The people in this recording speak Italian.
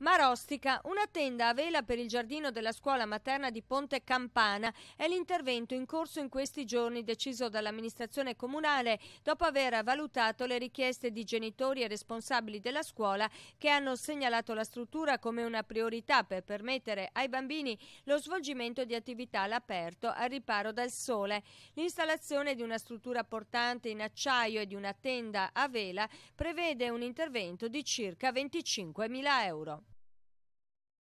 Marostica, una tenda a vela per il giardino della scuola materna di Ponte Campana è l'intervento in corso in questi giorni deciso dall'amministrazione comunale dopo aver valutato le richieste di genitori e responsabili della scuola che hanno segnalato la struttura come una priorità per permettere ai bambini lo svolgimento di attività all'aperto al riparo dal sole. L'installazione di una struttura portante in acciaio e di una tenda a vela prevede un intervento di circa 25.000 euro.